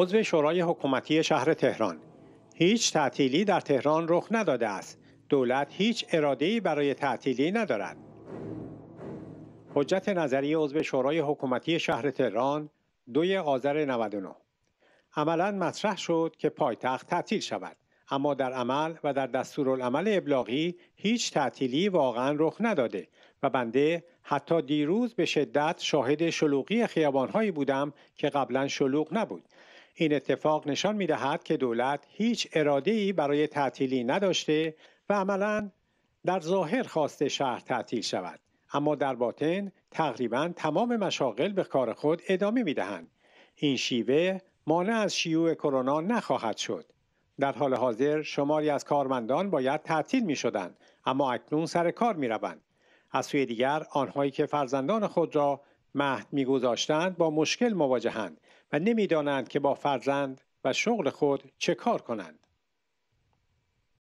عضو شورای حکومتی شهر تهران هیچ تعطیلی در تهران رخ نداده است دولت هیچ اراده‌ای برای تعطیلی ندارد حجت نظری عضو شورای حکومتی شهر تهران دوی آذر 99 عملا مطرح شد که پایتخت تعطیل شود اما در عمل و در دستورالعمل ابلاغی هیچ تعطیلی واقعا رخ نداده و بنده حتی دیروز به شدت شاهد شلوغی خیابانهایی بودم که قبلا شلوغ نبود این اتفاق نشان می دهد که دولت هیچ اراده ای برای تعطیلی نداشته و عملا در ظاهر خواسته شهر تعطیل شود اما در باطن تقریبا تمام مشاغل به کار خود ادامه می دهند. این شیوه مانع از شیوع کرونا نخواهد شد. در حال حاضر شماری از کارمندان باید تعطیل می شدند اما اکنون سر کار می روند. از سوی دیگر آنهایی که فرزندان خود را مهد میگذاشتند با مشکل مواجهند و نمیدانند که با فرزند و شغل خود چه کار کنند